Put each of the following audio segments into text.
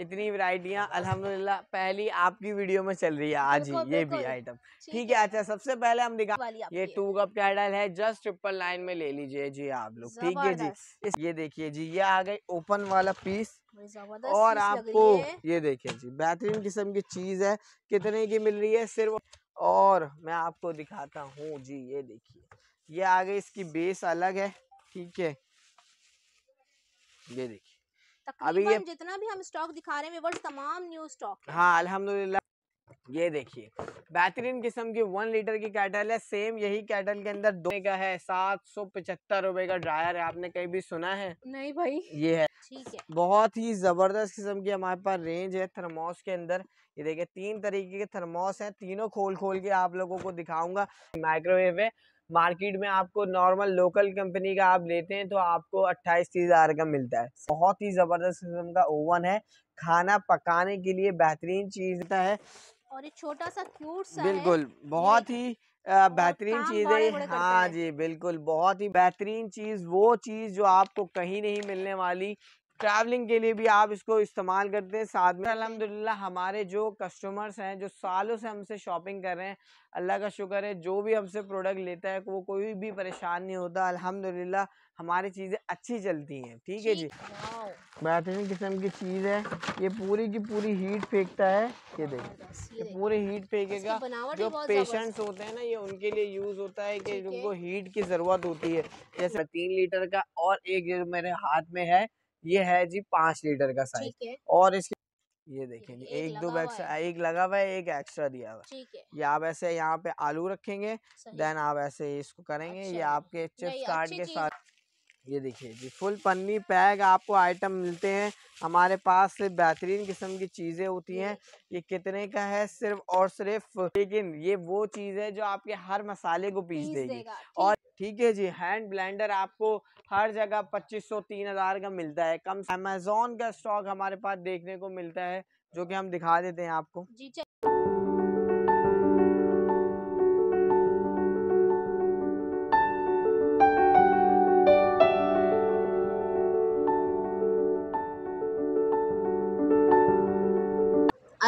इतनी वैरायटियां अलहमदुल्ला पहली आपकी वीडियो में चल रही है आज ही ये भी आइटम ठीक है अच्छा सबसे पहले हम दिखा ये टू कप कैडल है जस्ट ट्रिपल लाइन में ले लीजिए जी आप लोग ठीक है जी इस ये देखिए जी ये आ गई ओपन वाला पीस और आपको ये देखिए जी बेहतरीन किस्म की चीज है कितने की मिल रही है सिर्फ और मैं आपको दिखाता हूँ जी ये देखिए ये आ गई इसकी बेस अलग है ठीक है ये देखिए अभी ये जितना भी हम स्टॉक दिखा रहे हैं वर्ड तमाम न्यू स्टॉक हाँ अल्हम्दुलिल्लाह ये देखिए बेहतरीन किस्म की वन लीटर की कैटल है सेम यही कैटल के अंदर दो का है सात सौ पचहत्तर रूपए का ड्रायर है आपने कहीं भी सुना है नहीं भाई ये है ठीक है बहुत ही जबरदस्त किस्म की हमारे पास रेंज है थर्मोस के अंदर ये देखिए तीन तरीके के थर्मोस हैं तीनों खोल खोल के आप लोगों को दिखाऊंगा माइक्रोवेव है मार्केट में आपको नॉर्मल लोकल कंपनी का आप लेते हैं तो आपको अट्ठाईस तीस हज़ार का मिलता है बहुत ही ज़बरदस्त किस्म का ओवन है खाना पकाने के लिए बेहतरीन चीज़ है और ये छोटा सा क्यूट सा बिल्कुल बहुत ही बेहतरीन चीज़ है हाँ जी बिल्कुल बहुत ही बेहतरीन चीज़ वो चीज़ जो आपको कहीं नहीं मिलने वाली ट्रैवलिंग के लिए भी आप इसको इस्तेमाल करते हैं साथ में अलहमदिल्ला हमारे जो कस्टमर्स हैं जो सालों से हमसे शॉपिंग कर रहे हैं अल्लाह का शुक्र है जो भी हमसे प्रोडक्ट लेता है वो कोई भी परेशान नहीं होता अल्हम्दुलिल्लाह हमारी चीज़ें अच्छी चलती हैं ठीक है जी बेहतरीन किस्म की चीज़ है ये पूरी की पूरी हीट फेंकता है ये देखिए ये पूरी हीट फेंकेगा जो पेशेंट्स होते हैं ना ये उनके लिए यूज़ होता है कि उनको हीट की ज़रूरत होती है जैसे तीन लीटर का और एक मेरे हाथ में है ये है जी पांच लीटर का साइज और इसके ये देखें जी एक, एक दो एक्स्ट्रा एक लगा हुआ है एक एक्स्ट्रा दिया हुआ है ये आप ऐसे यहाँ पे आलू रखेंगे देन आप ऐसे इसको करेंगे ये अच्छा। आपके चिप्स कार्ड के साथ ये देखिए जी फुल पन्नी पैक आपको आइटम मिलते हैं हमारे पास बेहतरीन किस्म की चीज़ें होती हैं ये कितने का है सिर्फ और सिर्फ लेकिन ये वो चीज़ है जो आपके हर मसाले को पीस देगी और ठीक है जी हैंड ब्लेंडर आपको हर जगह 2500 3000 का मिलता है कम अमेजोन का स्टॉक हमारे पास देखने को मिलता है जो कि हम दिखा देते हैं आपको जी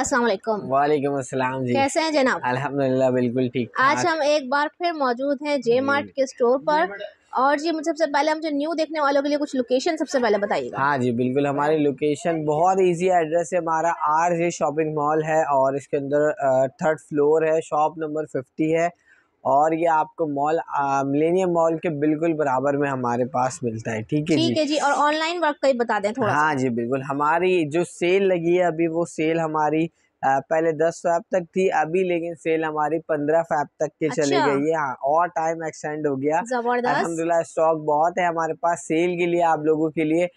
असलम वालेकुम वालेकुम जी कैसे हैं जनाब अल्हम्दुलिल्लाह बिल्कुल ठीक आज हम एक बार फिर मौजूद हैं जे मार्ट के स्टोर पर और जी मुझे सबसे पहले हम जो न्यू देखने वालों के लिए कुछ लोकेशन सबसे पहले बताइए हाँ जी बिल्कुल हमारी लोकेशन बहुत इजी एड्रेस है हमारा आर जे शॉपिंग मॉल है और इसके अंदर थर्ड फ्लोर है शॉप नंबर फिफ्टी है और ये आपको मॉल मिलेनियम मॉल के बिल्कुल बराबर में हमारे पास मिलता है ठीक है ठीक है जी और ऑनलाइन वर्क का ही बता दें थोड़ा हाँ जी बिल्कुल हमारी जो सेल लगी है अभी वो सेल हमारी आ, पहले दस फैब तक थी अभी लेकिन सेल हमारी पंद्रह फैब तक के अच्छा। चली गई है हाँ, और टाइम एक्सटेंड हो गया अलहमदुल्ला स्टॉक बहुत है हमारे पास सेल के लिए आप लोगों के लिए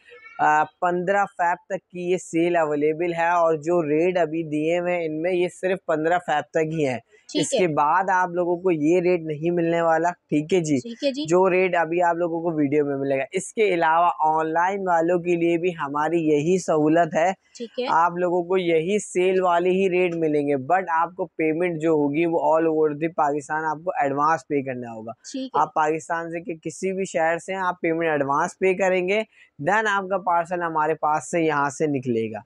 पंद्रह फैब तक की ये सेल अवेलेबल है और जो रेट अभी दिए हुए हैं इनमें ये सिर्फ पंद्रह फैब तक ही है इसके बाद आप लोगों को ये रेट नहीं मिलने वाला ठीक है जी ठीक है जी जो रेट अभी आप लोगों को वीडियो में मिलेगा इसके अलावा ऑनलाइन वालों के लिए भी हमारी यही सहूलत है ठीक है आप लोगों को यही सेल वाले ही रेट मिलेंगे बट आपको पेमेंट जो होगी वो ऑल ओवर दी पाकिस्तान आपको एडवांस पे करना होगा आप पाकिस्तान से किसी भी शहर से आप पेमेंट एडवांस पे करेंगे देन आपका पार्सल हमारे पास से यहाँ से निकलेगा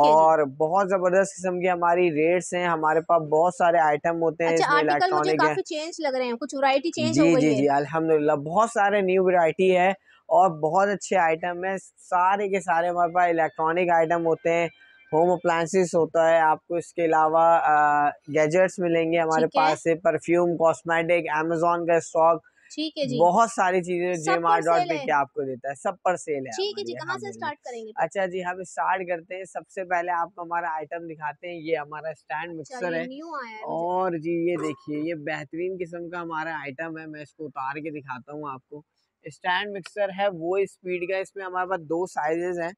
और बहुत ज़बरदस्त किस्म के हमारी रेट्स हैं हमारे पास बहुत सारे आइटम होते होते हैं अच्छा, आर्टिकल है। काफी चेंज लग रहे हैं कुछ वरायटी चेंज जी, हो जी है। जी अल्हम्दुलिल्लाह बहुत सारे न्यू वरायटी है और बहुत अच्छे आइटम है सारे के सारे हमारे पास इलेक्ट्रॉनिक आइटम होते हैं होम अप्लाइंसिस होता है आपको इसके अलावा गैजेट्स मिलेंगे हमारे पास से परफ्यूम कॉस्मेटिक अमेजोन का स्टॉक ठीक है जी बहुत सारी चीजें जे मार डॉट पे क्या आपको देता है सब पर सेल है ठीक है जी कहाँ हाँ से स्टार्ट करेंगे अच्छा जी हम स्टार्ट करते हैं सबसे पहले आपको हमारा आइटम दिखाते हैं ये हमारा स्टैंड मिक्सर है और जी ये देखिए ये बेहतरीन किस्म का हमारा आइटम है मैं इसको उतार के दिखाता हूँ आपको स्टैंड मिक्सर है वो स्पीड का इसमें हमारे पास दो साइजेस हैं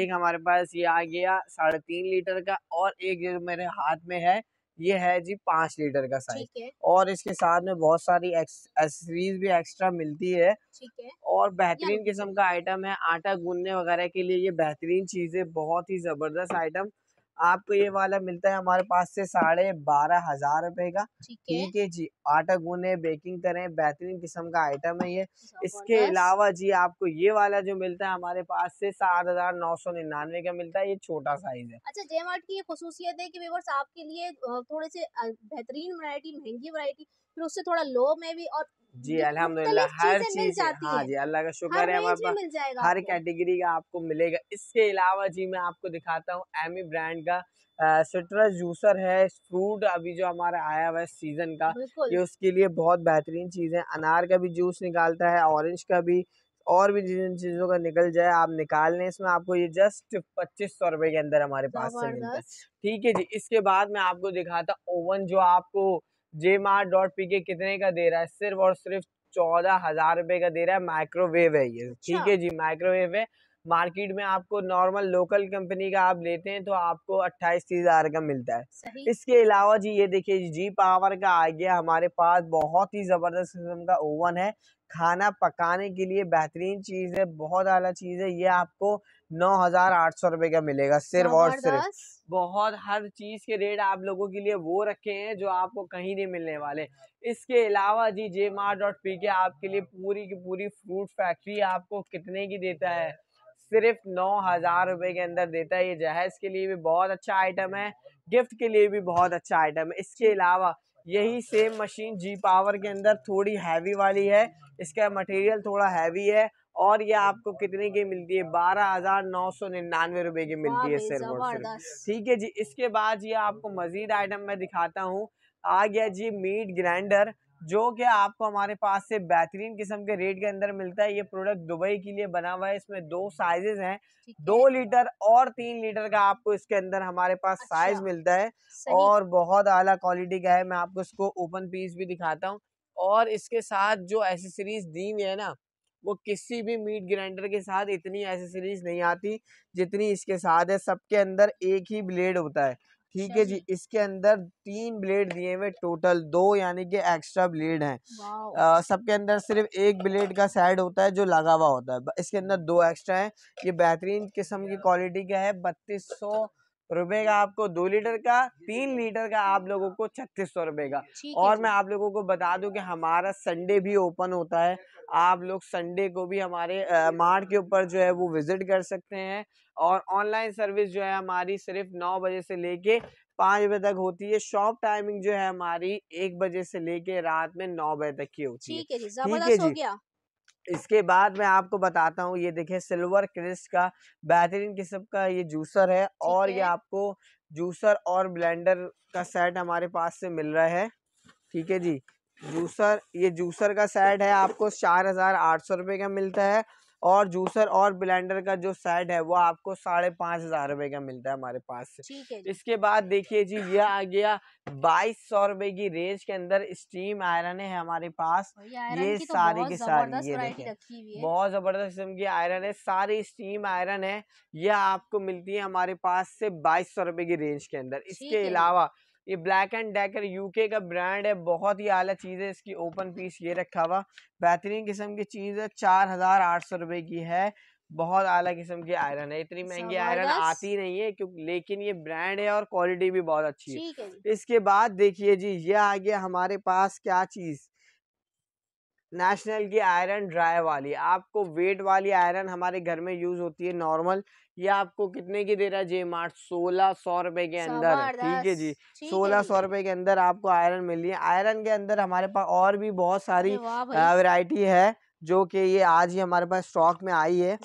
एक हमारे पास ये आ गया साढ़े तीन लीटर का और एक जो मेरे हाथ में है ये है जी पाँच लीटर का साइज और इसके साथ में बहुत सारी एक्सेसरीज भी एक्स्ट्रा मिलती है और बेहतरीन किस्म का आइटम है आटा गूंदने वगैरह के लिए ये बेहतरीन चीज है बहुत ही जबरदस्त आइटम आपको ये वाला मिलता है हमारे पास से साढ़े बारह हजार रुपए का ठीक है जी आटा गूने बेकिंग करें बेहतरीन किस्म का आइटम है ये अच्छा, इसके अलावा जी आपको ये वाला जो मिलता है हमारे पास से सात हजार नौ सौ निन्यानवे का मिलता है ये छोटा साइज है अच्छा मार्ट की ये खसूसियत है की आपके लिए थोड़े से बेहतरीन वरायटी महंगी वरायटी फिर उससे थोड़ा लो में भी और जी अल्हम्दुलिल्लाह हर चीज हाँ जी अल्लाह का शुक्र है हमारे हर कैटेगरी का आपको मिलेगा इसके अलावा जी मैं आपको दिखाता हूँ एमी ब्रांड का सिट्रस जूसर है फ्रूट अभी जो हमारा आया हुआ है सीजन का ये उसके लिए बहुत बेहतरीन चीज़ है अनार का भी जूस निकालता है ऑरेंज का भी और भी जिन चीज़ों का निकल जाए आप निकाल लें इसमें आपको ये जस्ट पच्चीस सौ रुपए के अंदर हमारे पास से मिलता है ठीक है जी इसके बाद मैं आपको दिखाता ओवन जो आपको जे मार डॉट पी के कितने का दे रहा है सिर्फ और सिर्फ चौदह हजार रुपए का दे रहा है माइक्रोवेव है ये अच्छा। ठीक है जी माइक्रोवेव है मार्केट में आपको नॉर्मल लोकल कंपनी का आप लेते हैं तो आपको अट्ठाईस तीस हजार का मिलता है इसके अलावा जी ये देखिए जी, जी पावर का आ गया हमारे पास बहुत ही ज़बरदस्त किस्म का ओवन है खाना पकाने के लिए बेहतरीन चीज़ है बहुत आला चीज़ है ये आपको नौ हजार आठ सौ रूपए का मिलेगा सिर्फ और सिर्फ बहुत हर चीज के रेट आप लोगों के लिए वो रखे हैं जो आपको कहीं नहीं मिलने वाले इसके अलावा जी जे मार डॉट पी के आपके लिए पूरी की पूरी फ्रूट फैक्ट्री आपको कितने की देता है सिर्फ नौ हजार रुपये के अंदर देता है ये जहेज के लिए भी बहुत अच्छा आइटम है गिफ्ट के लिए भी बहुत अच्छा आइटम है इसके अलावा यही सेम मशीन जी पावर के अंदर थोड़ी हैवी वाली है इसका मटेरियल थोड़ा हैवी है और ये आपको कितने की मिलती है बारह हजार नौ सौ निन्यानवे रुपए की मिलती है सिर्फ ठीक है जी इसके बाद ये आपको मजीद आइटम मैं दिखाता हूँ आ गया जी मीट ग्राइंडर जो कि आपको हमारे पास से बेहतरीन किस्म के रेट के अंदर मिलता है ये प्रोडक्ट दुबई के लिए बना हुआ है इसमें दो साइजेस हैं दो लीटर और तीन लीटर का आपको इसके अंदर हमारे पास अच्छा। साइज मिलता है और बहुत आला क्वालिटी का है मैं आपको इसको ओपन पीस भी दिखाता हूँ और इसके साथ जो एसेसरीज दी हुई है ना वो किसी भी मीट ग्राइंडर के साथ इतनी एसेसरीज नहीं आती जितनी इसके साथ है सबके अंदर एक ही ब्लेड होता है ठीक अच्छा है जी इसके अंदर तीन ब्लेड दिए हुए टोटल दो यानी कि एक्स्ट्रा ब्लेड हैं सबके अंदर सिर्फ एक ब्लेड का साइड होता है जो लगा हुआ होता है इसके अंदर दो एक्स्ट्रा हैं ये बेहतरीन किस्म की क्वालिटी का है बत्तीस सौ रुपए का आपको दो लीटर का तीन लीटर का आप लोगों को छत्तीस सौ रुपए का और मैं आप लोगों को बता दूं कि हमारा संडे भी ओपन होता है आप लोग संडे को भी हमारे मार्ट के ऊपर जो है वो विजिट कर सकते हैं और ऑनलाइन सर्विस जो है हमारी सिर्फ नौ बजे से लेके पाँच बजे तक होती है शॉप टाइमिंग जो है हमारी एक बजे से लेके रात में नौ बजे तक की होती है ठीक है जी इसके बाद मैं आपको बताता हूँ ये देखिए सिल्वर क्रिस्ट का बेहतरीन किस्म का ये जूसर है और ये आपको जूसर और ब्लेंडर का सेट हमारे पास से मिल रहा है ठीक है जी जूसर ये जूसर का सेट है आपको चार हज़ार आठ सौ रुपये का मिलता है और जूसर और ब्लेंडर का जो सेट है वो आपको साढ़े पांच हज़ार रुपए का मिलता है हमारे पास से इसके बाद देखिए जी यह आ गया बाईस सौ रुपए की रेंज के अंदर स्टीम आयरन है हमारे पास ये तो सारी की सारी ये देखिए बहुत ज़बरदस्त किस्म की आयरन है सारी स्टीम आयरन है यह आपको मिलती है हमारे पास से बाईस सौ रुपए की रेंज के अंदर इसके अलावा ये ब्लैक एंड डेकर यूके का ब्रांड है बहुत ही आला चीज़ है इसकी ओपन पीस ये रखा हुआ बेहतरीन किस्म की चीज़ है चार हज़ार आठ सौ रुपये की है बहुत आला किस्म की आयरन है इतनी महंगी आयरन आती नहीं है क्योंकि लेकिन ये ब्रांड है और क्वालिटी भी बहुत अच्छी है इसके बाद देखिए जी ये आ गया हमारे पास क्या चीज़ नेशनल की आयरन ड्राई वाली आपको वेट वाली आयरन हमारे घर में यूज होती है नॉर्मल ये आपको कितने की दे रहा है जे मार्ट सोलह सौ रुपए के अंदर ठीक है जी सोलह सौ रुपए के अंदर आपको आयरन मिल रही है आयरन के अंदर हमारे पास और भी बहुत सारी वैरायटी है जो कि ये आज ही हमारे पास स्टॉक में आई है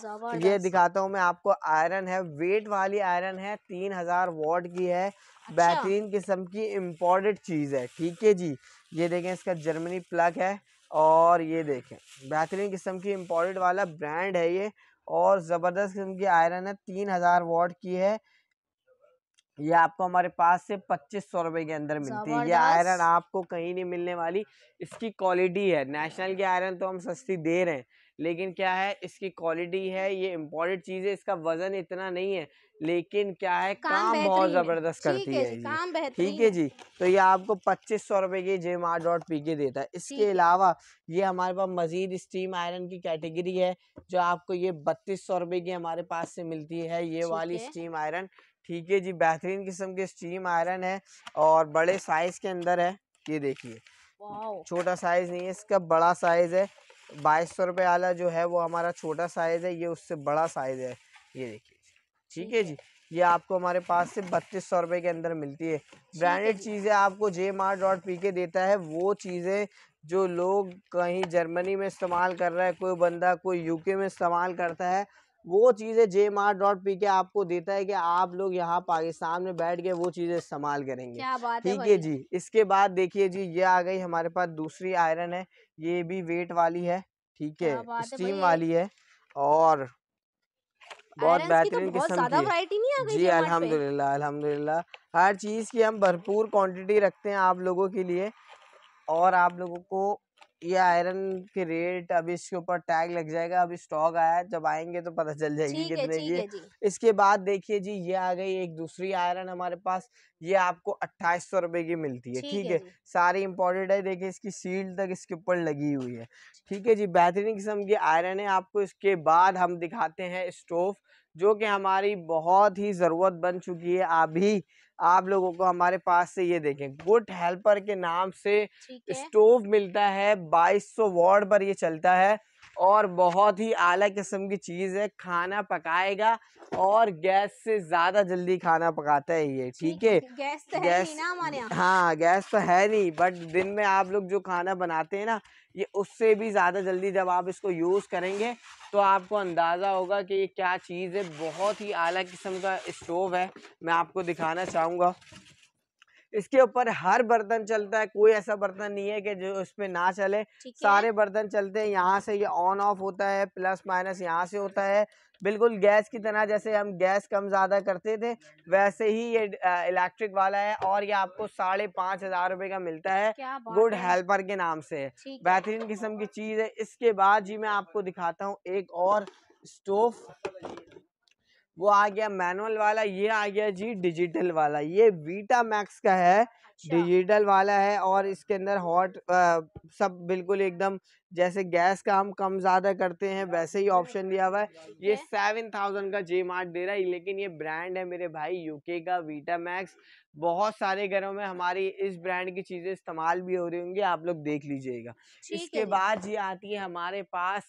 ये दिखाता हूँ मैं आपको आयरन है वेट वाली आयरन है तीन हजार वॉट की है अच्छा। बेहतरीन किस्म की इम्पोर्टेड चीज़ है ठीक है जी ये देखें इसका जर्मनी प्लग है और ये देखें बेहतरीन किस्म की इम्पोर्टेड वाला ब्रांड है ये और ज़बरदस्त किस्म की आयरन है तीन हज़ार वॉट की है ये आपको हमारे पास से पच्चीस सौ रुपए के अंदर मिलती है ये आयरन आपको कहीं नहीं मिलने वाली इसकी क्वालिटी है नेशनल की आयरन तो हम सस्ती दे रहे हैं लेकिन क्या है इसकी क्वालिटी है ये इम्पोर्टेड चीज है इसका वजन इतना नहीं है लेकिन क्या है काम, काम बहुत जबरदस्त करती है, काम ठीक है जी तो ये आपको पच्चीस सौ रुपए की जेम आर डॉट पी के देता है इसके अलावा ये हमारे पास मजीद स्टीम आयरन की कैटेगरी है जो आपको ये बत्तीस सौ रुपए की हमारे पास से मिलती है ये वाली स्टीम आयरन ठीक है जी बेहतरीन किस्म के स्टीम आयरन है और बड़े साइज के अंदर है ये देखिए छोटा साइज नहीं है इसका बड़ा साइज है बाईस सौ रुपये वाला जो है वो हमारा छोटा साइज़ है ये उससे बड़ा साइज़ है ये देखिए ठीक है जी ये आपको हमारे पास से बत्तीस सौ रुपये के अंदर मिलती है ब्रांडेड चीज़ें आपको जे मार डॉट पी के देता है वो चीज़ें जो लोग कहीं जर्मनी में इस्तेमाल कर रहा है कोई बंदा कोई यूके में इस्तेमाल करता है वो चीज़ें जे मार डॉट पी के आपको देता है कि आप लोग यहाँ पाकिस्तान में बैठ के वो चीज़ें इस्तेमाल करेंगे ठीक है जी इसके बाद देखिए जी ये आ गई हमारे पास दूसरी आयरन है ये भी वेट वाली है ठीक है स्टीम वाली है और बहुत तो बेहतरीन तो किस्म की नहीं जी अल्हम्दुलिल्लाह अल्हम्दुलिल्लाह हर चीज़ की हम भरपूर क्वांटिटी रखते हैं आप लोगों के लिए और आप लोगों को ये आयरन के रेट अभी इसके ऊपर टैग लग जाएगा अभी स्टॉक आया है जब आएंगे तो पता चल जाएगी कितने की इसके बाद देखिए जी ये आ गई एक दूसरी आयरन हमारे पास ये आपको अट्ठाईस सौ रुपए की मिलती है ठीक है सारी इम्पोर्टेड है देखिए इसकी सील तक इसके ऊपर लगी हुई है ठीक है जी बेहतरीन किस्म की आयरन है आपको इसके बाद हम दिखाते हैं स्टोव जो कि हमारी बहुत ही ज़रूरत बन चुकी है अभी आप लोगों को हमारे पास से ये देखें गुड हेल्पर के नाम से स्टोव मिलता है 2200 सौ वॉट पर ये चलता है और बहुत ही आला किस्म की चीज़ है खाना पकाएगा और गैस से ज़्यादा जल्दी खाना पकाता है ये ठीक है गैस तो गैस, है ना हमारे यहाँ हाँ गैस तो है नहीं बट दिन में आप लोग जो खाना बनाते हैं ना ये उससे भी ज़्यादा जल्दी जब आप इसको यूज़ करेंगे तो आपको अंदाज़ा होगा कि ये क्या चीज़ है बहुत ही आला किस्म का स्टोव है मैं आपको दिखाना चाहूँगा इसके ऊपर हर बर्तन चलता है कोई ऐसा बर्तन नहीं है कि जो उसमें ना चले सारे बर्तन चलते हैं यहाँ से ये ऑन ऑफ होता है प्लस माइनस यहाँ से होता हम्म। है बिल्कुल गैस की तरह जैसे हम गैस कम ज़्यादा करते थे वैसे ही ये इलेक्ट्रिक वाला है और ये आपको साढ़े पाँच हज़ार रुपये का मिलता है गुड हेल्पर के नाम से बेहतरीन किस्म की चीज़ है इसके बाद जी मैं आपको दिखाता हूँ एक और स्टोव वो आ गया मैनुअल वाला ये आ गया जी डिजिटल वाला ये वीटा मैक्स का है अच्छा। डिजिटल वाला है और इसके अंदर हॉट सब बिल्कुल एकदम जैसे गैस का हम कम ज़्यादा करते हैं वैसे ही ऑप्शन दिया हुआ है ये सेवन थाउजेंड का जे मार्ट दे रहा है लेकिन ये ब्रांड है मेरे भाई यूके का वीटा मैक्स बहुत सारे घरों में हमारी इस ब्रांड की चीज़ें इस्तेमाल भी हो रही होंगी आप लोग देख लीजिएगा इसके बाद ये आती है हमारे पास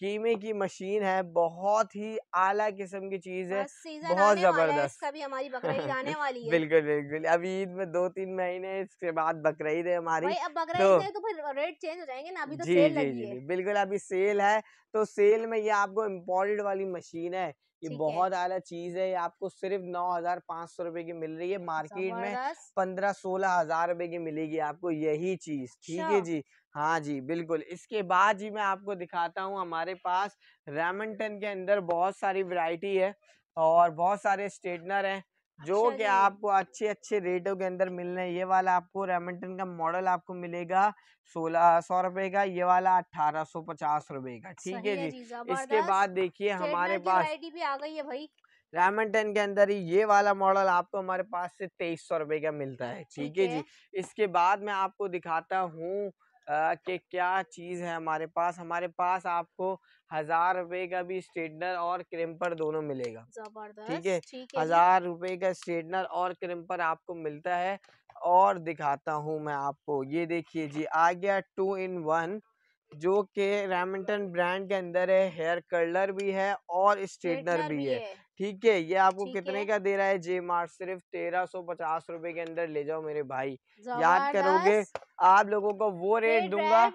कीमे की मशीन है बहुत ही आला किस्म की चीज है बहुत जबरदस्त कभी हमारी बकरीद आने वाली है बिल्कुल बिल्कुल अभी ईद में दो तीन महीने इसके बाद बकरीद है हमारी अब बकरीद तो, तो फिर रेट चेंज हो जाएंगे ना अभी तो जी, सेल जी, लगी जी, है बिल्कुल अभी सेल है तो सेल में ये आपको इम्पोर्टेड वाली मशीन है ये बहुत आला चीज है आपको सिर्फ नौ हजार पाँच सौ रूपये की मिल रही है मार्केट में पंद्रह सोलह हजार रूपए की मिलेगी आपको यही चीज ठीक है अच्छा। जी हाँ जी बिल्कुल इसके बाद जी मैं आपको दिखाता हूँ हमारे पास रेमनटन के अंदर बहुत सारी वैरायटी है और बहुत सारे स्ट्रेटनर हैं जो अच्छा कि आपको अच्छे अच्छे रेटों के अंदर मिल रहे हैं ये वाला आपको रेमनटन का मॉडल आपको मिलेगा सोलह सौ रुपए का ये वाला अठारह सौ पचास रुपए का ठीक है जी, इसके बाद देखिए हमारे पास भी आ गई है भाई रेमनटन के अंदर ही ये वाला मॉडल आपको हमारे पास से तेईस सौ रुपए का मिलता है ठीक है जी इसके बाद मैं आपको दिखाता हूँ कि क्या चीज़ है हमारे पास हमारे पास आपको हज़ार रुपए का भी स्ट्रेटनर और क्रिम्पर दोनों मिलेगा ठीक है हज़ार रुपए का स्ट्रेटनर और क्रिम्पर आपको मिलता है और दिखाता हूँ मैं आपको ये देखिए जी आ गया टू इन वन जो कि रेमिंगटन ब्रांड के अंदर है हेयर कलर भी है और स्ट्रेटनर भी, भी है ठीक है ये आपको कितने का दे रहा है जे मार्ट सिर्फ तेरह सौ पचास रूपए के अंदर ले जाओ मेरे भाई याद करोगे आप लोगों को वो रेट दूंगा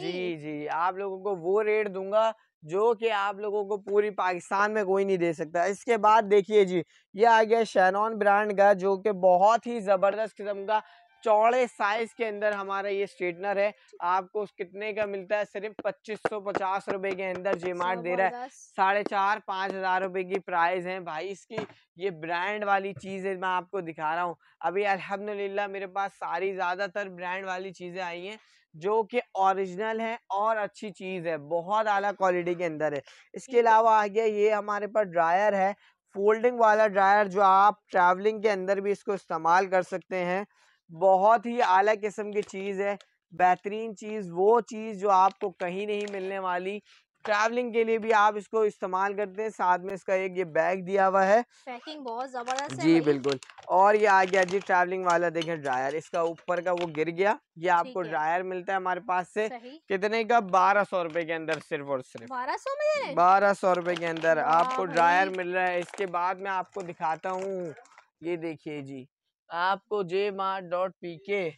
जी जी आप लोगों को वो रेट दूंगा जो कि आप लोगों को पूरी पाकिस्तान में कोई नहीं दे सकता इसके बाद देखिए जी ये आ गया शेनॉन ब्रांड का जो कि बहुत ही ज़बरदस्त किस्म का चौड़े साइज के अंदर हमारा ये स्ट्रेटनर है आपको कितने का मिलता है सिर्फ पच्चीस सौ पचास रुपए के अंदर जे मार्ट दे रहा है साढ़े चार पाँच हजार रुपए की प्राइस है भाई इसकी ये ब्रांड वाली चीज़ है मैं आपको दिखा रहा हूँ अभी अल्हम्दुलिल्लाह मेरे पास सारी ज़्यादातर ब्रांड वाली चीज़ें आई हैं जो कि ओरिजिनल है और अच्छी चीज़ है बहुत आला क्वालिटी के अंदर है इसके अलावा आ गया ये हमारे पास ड्रायर है फोल्डिंग वाला ड्रायर जो आप ट्रैवलिंग के अंदर भी इसको इस्तेमाल कर सकते हैं बहुत ही आला किस्म की चीज़ है बेहतरीन चीज़ वो चीज़ जो आपको कहीं नहीं मिलने वाली ट्रैवलिंग के लिए भी आप इसको इस्तेमाल करते हैं साथ में इसका एक ये बैग दिया हुआ है पैकिंग बहुत ज़बरदस्त जी बिल्कुल और ये आ गया जी ट्रैवलिंग वाला देखिए ड्रायर इसका ऊपर का वो गिर गया ये आपको ड्रायर मिलता है हमारे पास से कितने का बारह सौ रुपए के अंदर सिर्फ और सिर्फ बारह सौ बारह सौ रुपए के अंदर आपको ड्रायर मिल रहा है इसके बाद में आपको दिखाता हूँ ये देखिए जी आपको जे मार डॉट पी के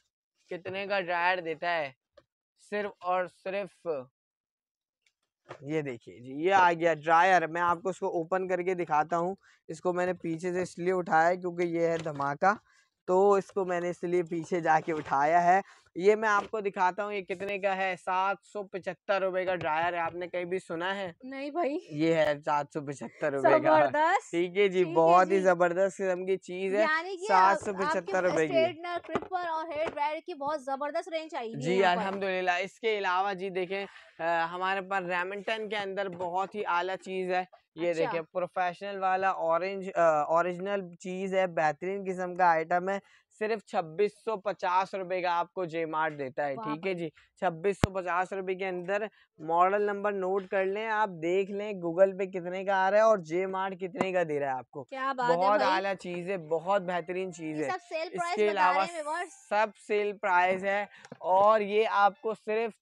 कितने का ड्रायर देता है सिर्फ और सिर्फ ये देखिए जी ये आ गया ड्रायर मैं आपको इसको ओपन करके दिखाता हूँ इसको मैंने पीछे से इसलिए उठाया क्योंकि ये है धमाका तो इसको मैंने इसलिए पीछे जाके उठाया है ये मैं आपको दिखाता हूँ ये कितने का है सात सौ पचहत्तर रूपए का ड्रायर है आपने कहीं भी सुना है नहीं भाई ये है सात सौ पचहत्तर रूपए का ठीक है जी बहुत ही जबरदस्त किस्म की चीज है सात सौ पचहत्तर रूपए की और हेयर ड्रायर की बहुत जबरदस्त रेंज आई जी अलहमदुल्ला इसके अलावा जी देखे हमारे पास रेमिंगटन के अंदर बहुत ही आला चीज है ये अच्छा। देखिए प्रोफेशनल वाला ऑरेंज ओरिजिनल चीज है बेहतरीन किस्म का आइटम है सिर्फ छब्बीस सौ पचास रुपए का आपको जे मार्ट देता है ठीक है जी छब्बीस सौ पचास रुपए के अंदर मॉडल नंबर नोट कर लें आप देख लें गूगल पे कितने का आ रहा है और जे मार्ट कितने का दे रहा है आपको क्या बात बहुत आला चीज है बहुत बेहतरीन चीज है इसके अलावा सब सेल प्राइस है और ये आपको सिर्फ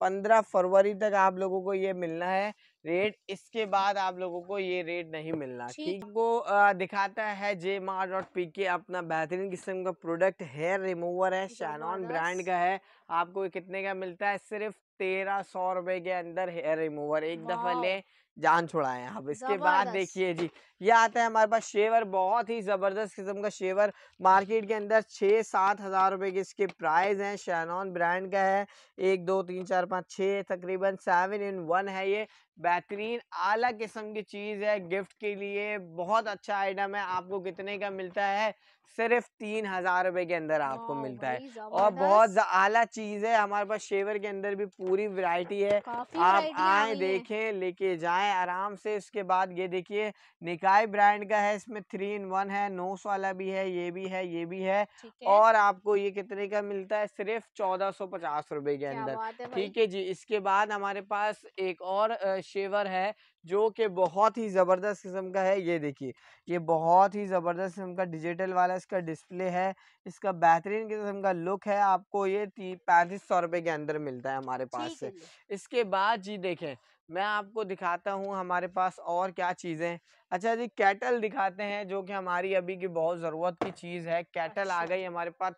पंद्रह फरवरी तक आप लोगों को ये मिलना है रेट इसके बाद आप लोगों को ये रेट नहीं मिलना ठीक आपको दिखाता है जे मार डॉट पी के अपना बेहतरीन किस्म का प्रोडक्ट हेयर रिमूवर है शैनॉन ब्रांड का है आपको कितने का मिलता है सिर्फ तेरह सौ रुपए के अंदर हेयर रिमूवर एक दफा लें जान छुड़ाए हैं अब इसके बाद देखिए जी ये आता है हमारे पास शेवर बहुत ही ज़बरदस्त किस्म का शेवर मार्केट के अंदर छः सात हज़ार रुपये के इसके प्राइस हैं शैनॉन ब्रांड का है एक दो तीन चार पाँच छः तकरीबन सेवन इन वन है ये बेहतरीन आला किस्म की चीज़ है गिफ्ट के लिए बहुत अच्छा आइटम है आपको कितने का मिलता है सिर्फ तीन हज़ार रुपये के अंदर आपको मिलता है और बहुत आला चीज़ है हमारे पास शेवर के अंदर भी पूरी वैरायटी है आप आए देखें लेके जाए बनाएं आराम से इसके बाद ये देखिए निकाय ब्रांड का है इसमें थ्री इन वन है नोस वाला भी है ये भी है ये भी है और आपको ये कितने का मिलता है सिर्फ चौदह सौ पचास रुपए के अंदर ठीक है जी इसके बाद हमारे पास एक और शेवर है जो कि बहुत ही ज़बरदस्त किस्म का है ये देखिए ये बहुत ही ज़बरदस्त किस्म का डिजिटल वाला इसका डिस्प्ले है इसका बेहतरीन किस्म का लुक है आपको ये पैंतीस सौ रुपये के अंदर मिलता है हमारे पास से इसके बाद जी देखें मैं आपको दिखाता हूँ हमारे पास और क्या चीज़ें अच्छा जी कैटल दिखाते हैं जो कि हमारी अभी की बहुत ज़रूरत की चीज़ है कैटल अच्छा। आ गई हमारे पास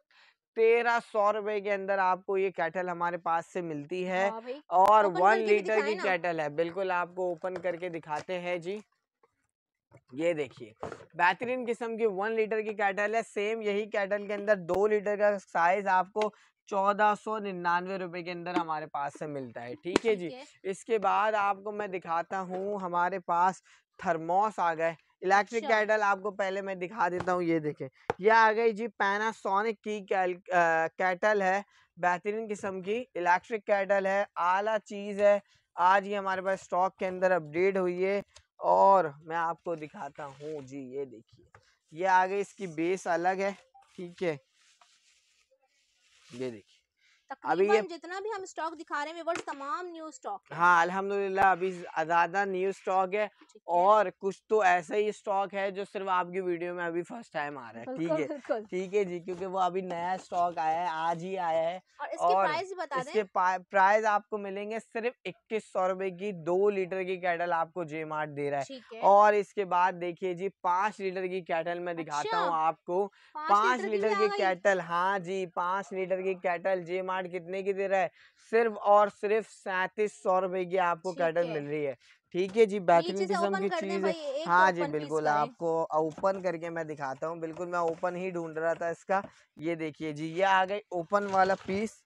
तेरह सौ रुपए के अंदर आपको ये कैटल हमारे पास से मिलती है और वन लीटर की कैटल है बिल्कुल आपको ओपन करके दिखाते हैं जी ये देखिए बेहतरीन किस्म की वन लीटर की कैटल है सेम यही कैटल के अंदर दो लीटर का साइज आपको चौदह सौ निन्यानवे रुपये के अंदर हमारे पास से मिलता है ठीक है जी इसके बाद आपको मैं दिखाता हूँ हमारे पास थर्मोस आ गए इलेक्ट्रिक अच्छा। कैटल आपको पहले मैं दिखा देता हूँ ये देखें ये आ गई जी पैनासोनिक की कैटल है बेहतरीन किस्म की इलेक्ट्रिक कैटल है आला चीज़ है आज ये हमारे पास स्टॉक के अंदर अपडेट हुई है और मैं आपको दिखाता हूँ जी ये देखिए ये आ गई इसकी बेस अलग है ठीक है dedik. अभी ये जितना भी हम स्टॉक दिखा रहे हैं वर्ड तमाम न्यू स्टॉक हाँ अल्हम्दुलिल्लाह अभी ज्यादा न्यू स्टॉक है और कुछ तो ऐसा ही स्टॉक है जो सिर्फ आपकी वीडियो में अभी फर्स्ट टाइम आ रहा है ठीक है ठीक है जी क्योंकि वो अभी नया स्टॉक आया है आज ही आया है और इसके प्राइस आपको मिलेंगे सिर्फ इक्कीस सौ रूपए की दो लीटर की कैटल आपको जे मार्ट दे रहा है और इसके बाद देखिए जी पांच लीटर की कैटल मैं दिखाता अच्छा, हूँ आपको पांच हाँ लीटर की कैटल हाँ जी पांच लीटर की कैटल जे मार्ट डिमांड कितने की दे रहा है सिर्फ और सिर्फ सैंतीस सौ रुपए की आपको कैटल मिल रही है ठीक है जी बेहतरीन किस्म की चीज है हाँ जी बिल्कुल आपको ओपन करके मैं दिखाता हूँ बिल्कुल मैं ओपन ही ढूंढ रहा था इसका ये देखिए जी ये आ गई ओपन वाला पीस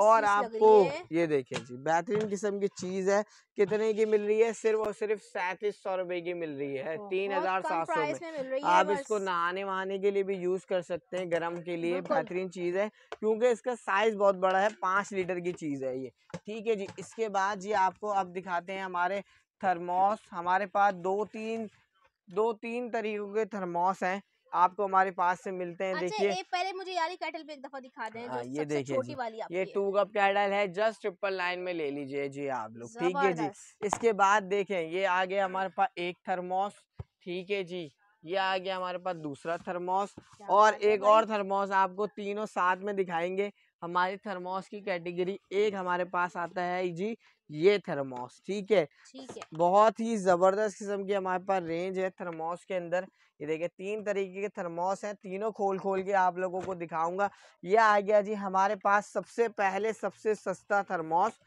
और आपको ये देखिए जी बेहतरीन किस्म की चीज है कितने की मिल रही है सिर्फ और सिर्फ सैंतीस सौ रुपए की मिल रही है तीन हजार सात सौ में आप इसको नहाने वहाने के लिए भी यूज कर सकते हैं गर्म के लिए बेहतरीन चीज है क्योंकि इसका साइज बहुत बड़ा है पांच लीटर की चीज है ये ठीक है जी इसके बाद जी आपको अब दिखाते हैं हमारे थर्मोस हमारे पास दो तीन दो तीन तरीकों के थर्मोस हैं आपको हमारे पास से मिलते हैं अच्छा, देखिए पहले मुझे यारी कैटल पे एक दफा दिखा दें हाँ, ये देखिए छोटी वाली ये टू कप कैटल है जस्ट ट्रिपल लाइन में ले लीजिए जी आप लोग ठीक है जी इसके बाद देखें ये आ गया हमारे हाँ। पास एक थर्मोस ठीक है जी ये आ गया हमारे पास दूसरा थर्मोस और एक और थर्मोस आपको तीनों साथ में दिखाएंगे हमारे थर्मोस की कैटेगरी एक हमारे पास आता है जी ये थर्मोस ठीक है ठीक है बहुत ही ज़बरदस्त किस्म की हमारे पास रेंज है थर्मोस के अंदर ये देखिए तीन तरीके के थर्मोस हैं तीनों खोल खोल के आप लोगों को दिखाऊंगा ये आ गया जी हमारे पास सबसे पहले सबसे सस्ता थर्मोस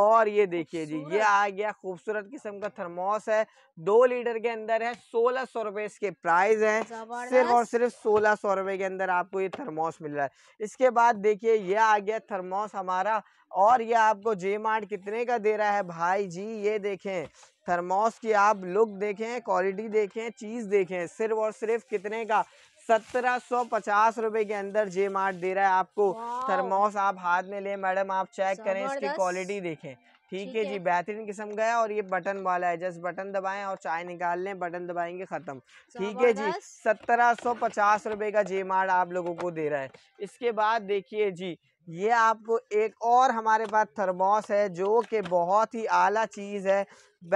और ये देखिए जी ये आ गया खूबसूरत किस्म का थर्मोस है दो लीटर के अंदर है सोलह सौ रुपए इसके प्राइस है सिर्फ और सिर्फ सोलह सौ रुपए के अंदर आपको ये थर्मोस मिल रहा है इसके बाद देखिए ये आ गया थर्मोस हमारा और ये आपको जे मार्ट कितने का दे रहा है भाई जी ये देखें थर्मोस की आप लुक देखें क्वालिटी देखें चीज़ देखें सिर्फ और सिर्फ कितने का सत्रह सौ पचास रूपए के अंदर जे मार्ट दे रहा है आपको थर्मोस आप हाथ में ले मैडम आप चेक करें इसकी क्वालिटी देखें ठीक है जी बेहतरीन किस्म का है और ये बटन वाला है जस्ट बटन दबाएं और चाय निकाल लें बटन दबाएंगे खत्म ठीक है जी सत्रह सौ पचास रुपए का जे मार्ट आप लोगों को दे रहा है इसके बाद देखिए जी ये आपको एक और हमारे पास थर्मोस है जो कि बहुत ही आला चीज़ है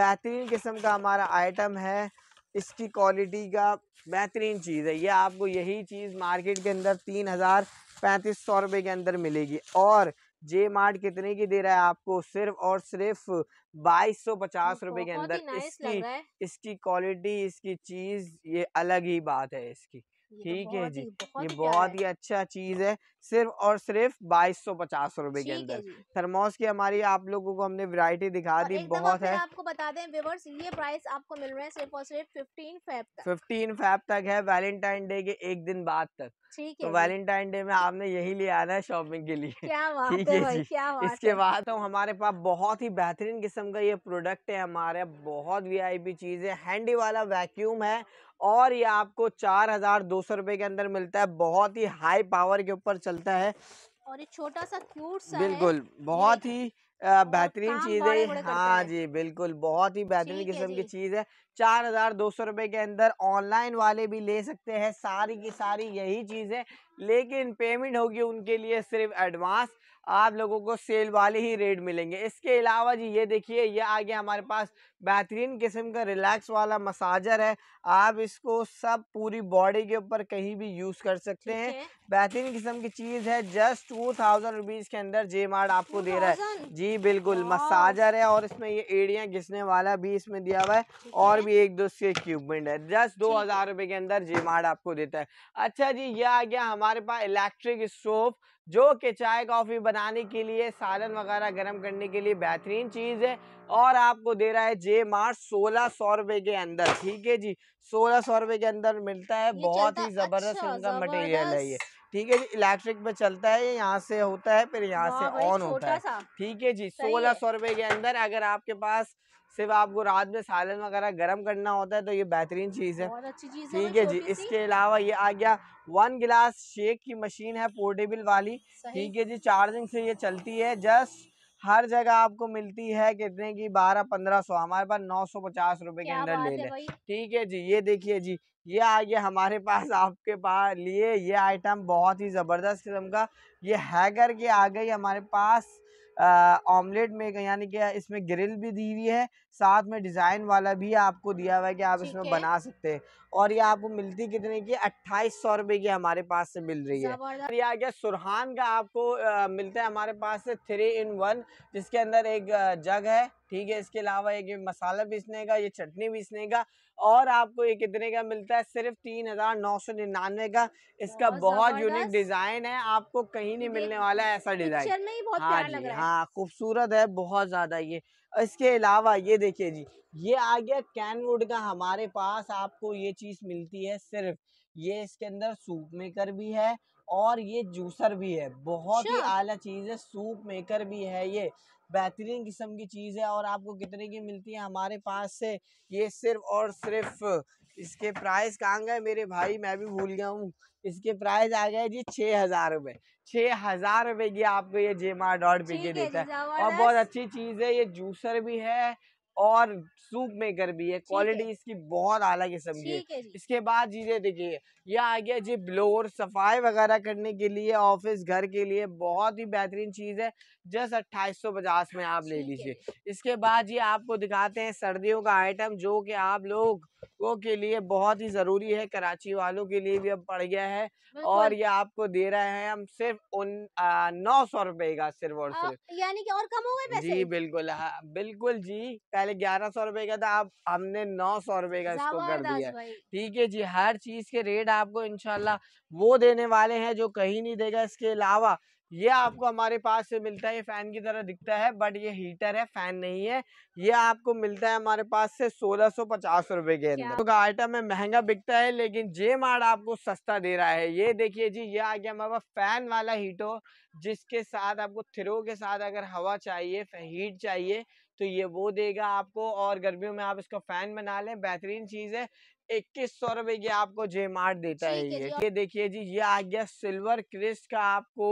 बेहतरीन किस्म का हमारा आइटम है इसकी क्वालिटी का बेहतरीन चीज़ है ये आपको यही चीज़ मार्केट के अंदर तीन हज़ार पैंतीस सौ रुपये के अंदर मिलेगी और जे मार्ट कितने की दे रहा है आपको सिर्फ और सिर्फ बाईस सौ पचास रुपये के अंदर इसकी इसकी क्वालिटी इसकी चीज़ ये अलग ही बात है इसकी तो ठीक है जी ये बहुत ही अच्छा चीज है सिर्फ और सिर्फ बाईस सौ पचास रूपए के अंदर थर्मोस की हमारी आप लोगों को हमने वैरायटी दिखा हाँ, दी बहुत है आपको बता दें व्यूवर्स ये प्राइस आपको मिल रहे हैं सिर्फ और सिर्फ फिफ्टीन फेब फिफ्टीन फेब तक है वैलेंटाइन डे के एक दिन बाद तक ठीक तो है तो वैलेंटाइन डे में आपने यही ले आना है शॉपिंग के लिए क्या ठीक है जी क्या इसके बाद तो हमारे पास बहुत ही बेहतरीन किस्म का ये प्रोडक्ट है हमारे बहुत वीआईपी चीज है हैंडी वाला वैक्यूम है और ये आपको चार हजार दो सौ रुपए के अंदर मिलता है बहुत ही हाई पावर के ऊपर चलता है और ये छोटा सा क्यूट सा बिल्कुल बहुत ही बेहतरीन चीज है हाँ जी बिल्कुल बहुत ही बेहतरीन किस्म की चीज है चार हजार दो सौ रुपये के अंदर ऑनलाइन वाले भी ले सकते हैं सारी की सारी यही चीज है लेकिन पेमेंट होगी उनके लिए सिर्फ एडवांस आप लोगों को सेल वाले ही रेट मिलेंगे इसके अलावा जी ये देखिए ये आ गया हमारे पास बेहतरीन किस्म का रिलैक्स वाला मसाजर है आप इसको सब पूरी बॉडी के ऊपर कहीं भी यूज़ कर सकते हैं बेहतरीन किस्म की चीज़ है जस्ट टू थाउजेंड रुपीज़ के अंदर जे मार्ट आपको दे रहा है जी बिल्कुल मसाजर है और इसमें ये एड़ियाँ घिसने वाला भी इसमें दिया हुआ है और भी एक दोस्त के इक्विपमेंट है जस्ट दो हजार रुपए के अंदर जेमार्ट आपको देता है अच्छा जी ये आ गया हमारे पास इलेक्ट्रिक स्टोव जो कि चाय कॉफ़ी बनाने के लिए सालन वगैरह गर्म करने के लिए बेहतरीन चीज़ है और आपको दे रहा है जे मार्ट सोलह सौ रुपए के अंदर ठीक है जी सोलह सौ रुपए के अंदर मिलता है बहुत ही ज़बरदस्त अच्छा, इनका मटेरियल है ये ठीक है जी इलेक्ट्रिक पे चलता है यहाँ से होता है फिर यहाँ से ऑन होता है ठीक है जी सोलह सौ रुपए के अंदर अगर आपके पास सिर्फ आपको रात में सालन वगैरह गर्म करना होता है तो ये बेहतरीन चीज़ है ठीक है जी इसके अलावा ये आ गया वन गिलास शेक की मशीन है पोर्टेबल वाली ठीक है जी चार्जिंग से ये चलती है जस्ट हर जगह आपको मिलती है कितने की बारह पंद्रह सौ हमारे पास नौ सौ पचास रुपए के अंदर ले लें ठीक है जी ये देखिए जी ये आ गया हमारे पास आपके पास लिए ये आइटम बहुत ही ज़बरदस्त किस्म का ये हैगर के आ गई हमारे पास ऑमलेट में यानी कि इसमें ग्रिल भी दी हुई है साथ में डिज़ाइन वाला भी आपको दिया हुआ है कि आप इसमें बना सकते हैं और ये आपको मिलती कितने की अट्ठाईस सौ रुपये की हमारे पास से मिल रही है ये आ गया सुरहान का आपको मिलता है हमारे पास से थ्री इन वन जिसके अंदर एक जग है ठीक है इसके अलावा एक मसाला पीसने का ये चटनी पीसने का और आपको ये कितने का मिलता है सिर्फ तीन हज़ार नौ सौ निन्यानवे का इसका बहुत यूनिक डिज़ाइन है आपको कहीं नहीं मिलने वाला है ऐसा डिज़ाइन हाँ जी हाँ खूबसूरत है बहुत ज़्यादा ये इसके अलावा ये देखिए जी ये आ गया कैनवुड का हमारे पास आपको ये चीज़ मिलती है सिर्फ ये इसके अंदर सूप मेकर भी है और ये जूसर भी है बहुत ही अच्छा। आला चीज़ है सूप मेकर भी है ये बेहतरीन किस्म की चीज़ है और आपको कितने की मिलती है हमारे पास से ये सिर्फ और सिर्फ इसके प्राइस कहाँ गए मेरे भाई मैं भी भूल गया हूँ इसके प्राइस आ गए जी छः हज़ार रुपये छः हज़ार रुपये की आपको ये जेमा डॉट पी के देता है और बहुत अच्छी चीज़ है ये जूसर भी है और सूप मेकर भी है क्वालिटी इसकी बहुत अलग किस्म की है इसके बाद चीज़ें देखिए यह आ गया जी ब्लोर सफाई वगैरह करने के लिए ऑफिस घर के लिए बहुत ही बेहतरीन चीज़ है जस्ट अट्ठाईस सौ पचास में आप ले लीजिए इसके बाद ये आपको दिखाते हैं सर्दियों का आइटम जो कि आप लोग वो के लिए बहुत ही ज़रूरी है कराची वालों के लिए भी अब पड़ गया है और ये आपको दे रहे हैं हम सिर्फ उन नौ सौ रुपए का सिर्फ और सिर्फ यानी कि और कम हो गए जी बिल्कुल हाँ बिल्कुल जी पहले ग्यारह सौ रुपए का था अब हमने नौ सौ रुपए का इसको कर दिया ठीक है जी हर चीज के रेट आपको इनशाला वो देने वाले है जो कहीं नहीं देगा इसके अलावा ये आपको हमारे पास से मिलता है ये फैन की तरह दिखता है बट ये हीटर है फैन नहीं है ये आपको मिलता है हमारे पास से सोलह सौ पचास रुपए के अंदर तो आइटम है महंगा बिकता है लेकिन जे मार्ड आपको सस्ता दे रहा है ये देखिए जी ये आ गया हमारे फैन वाला हीटर जिसके साथ आपको थ्रो के साथ अगर हवा चाहिए हीट चाहिए तो ये वो देगा आपको और गर्मियों में आप इसका फैन बना लें बेहतरीन चीज है इक्कीस सौ रुपए की आपको जे मार्ट देता है ये ये देखिए जी ये आ गया सिल्वर क्रिस्ट का आपको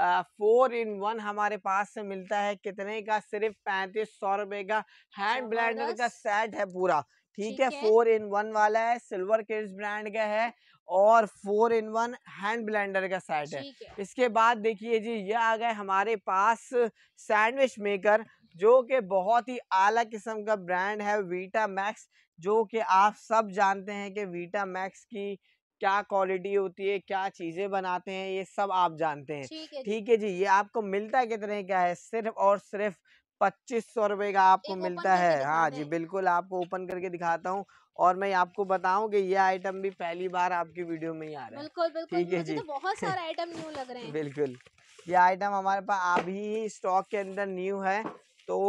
फोर इन वन हमारे पास से मिलता है कितने का सिर्फ पैंतीस सौ रुपए का हैंड ब्लेंडर का सेट है पूरा ठीक है फोर इन वन वाला है सिल्वर किड्स ब्रांड का है और four in one hand blender का सेट है।, इसके बाद देखिए जी ये आ गए हमारे पास सैंडविच मेकर जो कि बहुत ही आला किस्म का ब्रांड है वीटा मैक्स जो कि आप सब जानते हैं कि वीटा मैक्स की क्या क्वालिटी होती है क्या चीजें बनाते हैं ये सब आप जानते हैं ठीक है, जी ये आपको मिलता कितने का है सिर्फ और सिर्फ पच्चीस सौ रुपए का आपको मिलता है हाँ जी बिल्कुल आपको ओपन करके दिखाता हूँ और मैं आपको बताऊं कि ये आइटम भी पहली बार आपकी वीडियो में ही आ रहा है बिल्कुल बिल्कुल ठीक है जी तो बहुत सारे आइटम न्यू लग रहे हैं बिल्कुल ये आइटम हमारे पास अभी स्टॉक के अंदर न्यू है तो